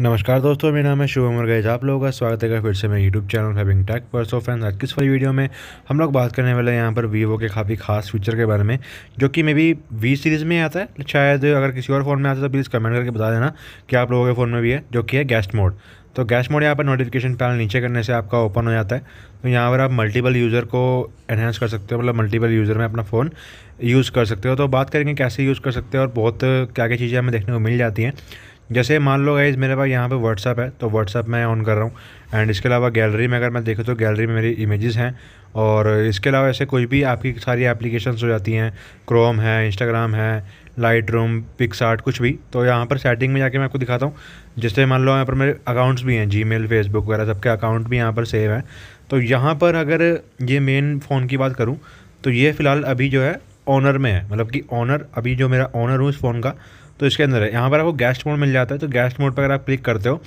नमस्कार दोस्तों मेरा नाम है शुभम और गैज आप लोगों का स्वागत है फिर से मेरे यूट्यूब चैनल हैविंग टेक पर सो फ्रेंड्स आज किस वाली वीडियो में हम लोग बात करने वाले हैं यहाँ पर वीवो के काफ़ी खास फीचर के बारे में जो कि मे बी वी सीरीज़ में आता है शायद अगर किसी और फ़ोन में आता है तो प्लीज़ कमेंट करके बता देना कि आप लोगों के फ़ोन में भी है जो कि है गेस्ट मोड तो गेस्ट मोड यहाँ पर नोटिफिकेशन पैनल नीचे करने से आपका ओपन हो जाता है तो यहाँ पर आप मल्टीपल यूज़र को एनहेंस कर सकते हो मतलब मल्टीपल यूज़र में अपना फ़ोन यूज़ कर सकते हो तो बात करेंगे कैसे यूज़ कर सकते हो और बहुत क्या क्या चीज़ें हमें देखने को मिल जाती हैं जैसे मान लो गाइज मेरे पास यहाँ पे व्हाट्सअप है तो व्हाट्सअप मैं ऑन कर रहा हूँ एंड इसके अलावा गैलरी में अगर मैं देखूँ तो गैलरी में मेरी इमेजेस हैं और इसके अलावा ऐसे कोई भी आपकी सारी एप्लीकेशंस हो जाती हैं क्रोम है इंस्टाग्राम है लाइट रूम पिकसार्ट कुछ भी तो यहाँ पर सेटिंग में जाके मैं आपको दिखाता हूँ जैसे मान लो यहाँ पर मेरे अकाउंट्स भी हैं जी मेल फेसबुक वगैरह सबके अकाउंट भी यहाँ पर सेव हैं तो यहाँ पर अगर ये मेन फ़ोन की बात करूँ तो ये फ़िलहाल अभी जो है ऑनर में है मतलब कि ऑनर अभी जो मेरा ऑनर हूँ इस फ़ोन का तो इसके अंदर है यहाँ पर आपको गैस्ट मोड मिल जाता है तो गैस्ट मोड पर अगर आप क्लिक करते हो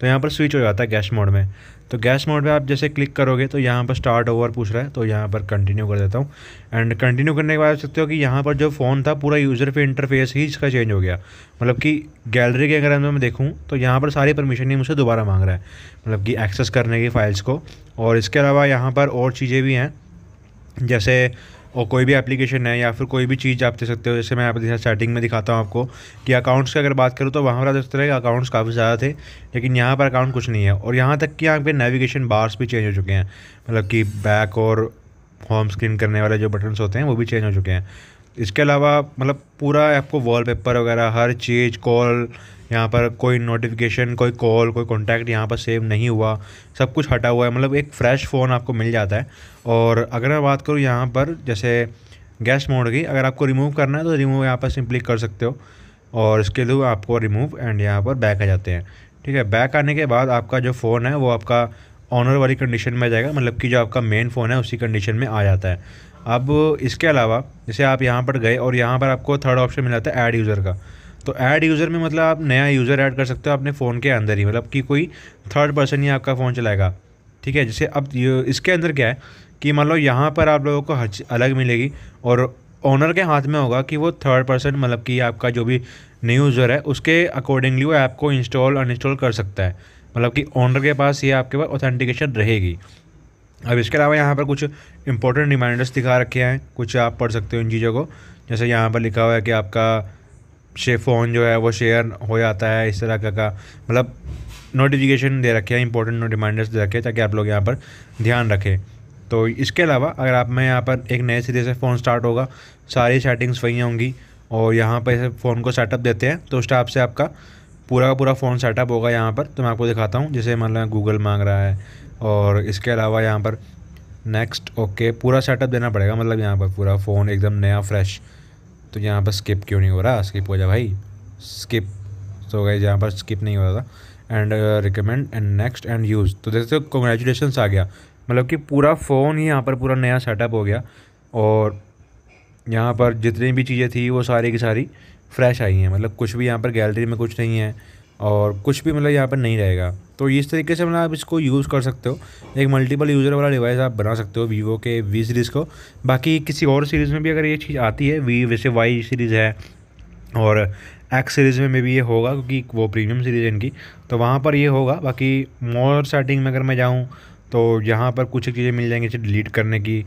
तो यहाँ पर स्विच हो जाता है गैस्ट मोड में तो गैस मोड पर आप जैसे क्लिक करोगे तो यहाँ पर स्टार्ट ओवर पूछ रहा है तो यहाँ पर कंटिन्यू कर देता हूँ एंड कंटिन्यू करने के बाद सकते हो कि यहाँ पर जो फ़ोन था पूरा यूज़र पे इंटरफेस ही इसका चेंज हो गया मतलब कि गैलरी के अगर अंदर मैं देखूँ तो यहाँ पर सारी परमिशन ही मुझसे दोबारा मांग रहा है मतलब कि एक्सेस करने की फ़ाइल्स को और इसके अलावा यहाँ पर और चीज़ें भी हैं जैसे और कोई भी एप्लीकेशन है या फिर कोई भी चीज़ आप दे सकते हो जैसे मैं आप सेटिंग में दिखाता हूँ आपको कि अकाउंट्स की अगर बात करूँ तो वहाँ पर देख सकते हैं अकाउंट्स काफ़ी ज़्यादा थे लेकिन यहाँ पर अकाउंट कुछ नहीं है और यहाँ तक कि यहाँ पर नेविगेशन बार्स भी चेंज हो चुके हैं मतलब कि बैक और होम स्क्रीन करने वाले जो बटन्स होते हैं वो भी चेंज हो चुके हैं इसके अलावा मतलब पूरा आपको वॉलपेपर वगैरह हर चीज़ कॉल यहाँ पर कोई नोटिफिकेशन कोई कॉल कोई कॉन्टैक्ट यहाँ पर सेव नहीं हुआ सब कुछ हटा हुआ है मतलब एक फ़्रेश फ़ोन आपको मिल जाता है और अगर मैं बात करूँ यहाँ पर जैसे गेस्ट मोड की अगर आपको रिमूव करना है तो रिमूव यहाँ पर सिंपली कर सकते हो और इसके थ्रू आपको रिमूव एंड यहाँ पर बैक आ जाते हैं ठीक है बैक आने के बाद आपका जो फ़ोन है वो आपका ऑनर वाली कंडीशन में आ जाएगा मतलब कि जो आपका मेन फ़ोन है उसी कंडीशन में आ जाता है अब इसके अलावा जैसे आप यहाँ पर गए और यहाँ पर आपको थर्ड ऑप्शन मिला था ऐड यूज़र का तो ऐड यूज़र में मतलब आप नया यूज़र ऐड कर सकते हो अपने फ़ोन के अंदर ही मतलब कि कोई थर्ड पर्सन ही आपका फ़ोन चलाएगा ठीक है जैसे अब इसके अंदर क्या है कि मान लो यहाँ पर आप लोगों को हर चीज़ अलग मिलेगी और ओनर के हाथ में होगा कि वो थर्ड पर्सन मतलब कि आपका जो भी न्यू यूज़र है उसके अकॉर्डिंगली वो ऐप को इंस्टॉल अनइंस्टॉल कर सकता है मतलब कि ओनर के पास ये आपके पास ऑथेंटिकेशन रहेगी अब इसके अलावा यहाँ पर कुछ इंपॉर्टेंट रिमाइंडर्स दिखा रखे हैं कुछ आप पढ़ सकते हो इन चीज़ों को जैसे यहाँ पर लिखा हुआ है कि आपका शे फ़ोन जो है वो शेयर हो जाता है इस तरह का का मतलब नोटिफिकेशन दे रखे हैं इंपॉर्टेंट रिमाइंडर्स दे रखे ताकि आप लोग यहाँ पर ध्यान रखें तो इसके अलावा अगर आप में यहाँ पर एक नए सिरे से फ़ोन स्टार्ट होगा सारी सेटिंग्स वहीं होंगी और यहाँ पर फ़ोन को सेटअप देते हैं तो उस टाइप से आपका पूरा का पूरा फ़ोन सेटअप होगा यहाँ पर तो मैं आपको दिखाता हूँ जैसे मान लो गूगल मांग रहा है और इसके अलावा यहाँ पर नेक्स्ट ओके पूरा सेटअप देना पड़ेगा मतलब यहाँ पर पूरा फ़ोन एकदम नया फ्रेश तो यहाँ पर स्किप क्यों नहीं हो रहा स्किप हो जाए भाई स्किप तो गए यहाँ पर स्किप नहीं हो रहा था and recommend and next and use तो हो कॉन्ग्रेचुलेसन्स आ गया मतलब कि पूरा फ़ोन ही यहाँ पर पूरा नया सेटअप हो गया और यहाँ पर जितनी भी चीज़ें थी वो सारी की सारी फ्रेश आई हैं मतलब कुछ भी यहाँ पर गैलरी में कुछ नहीं है और कुछ भी मतलब यहाँ पर नहीं रहेगा तो इस तरीके से मतलब आप इसको यूज़ कर सकते हो एक मल्टीपल यूज़र वाला डिवाइस आप बना सकते हो वीवो के वी सीरीज़ को बाकी किसी और सीरीज़ में भी अगर ये चीज़ आती है वी वैसे वाई सीरीज़ है और एक्स सीरीज़ में भी ये होगा क्योंकि वो प्रीमियम सीरीज़ है इनकी तो वहाँ पर ये होगा बाकी मोर सेटिंग में अगर मैं जाऊँ तो यहाँ पर कुछ चीज़ें मिल जाएंगी जैसे डिलीट करने की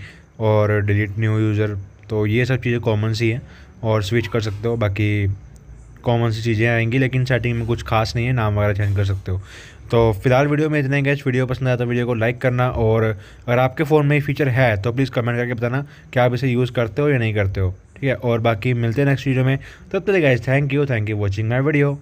और डिलीट न्यू यूज़र तो ये सब चीज़ें कॉमन सी हैं और स्विच कर सकते हो बाकी कॉमन सी चीज़ें आएंगी लेकिन सेटिंग में कुछ खास नहीं है नाम वगैरह चेंज कर सकते हो तो फिलहाल वीडियो में इतना गैस वीडियो पसंद आया तो वीडियो को लाइक करना और अगर आपके फ़ोन में ये फीचर है तो प्लीज़ कमेंट करके बताना कि आप इसे यूज़ करते हो या नहीं करते हो ठीक है और बाकी मिलते हैं नेक्स्ट वीडियो में तब तक guys thank you thank you watching my video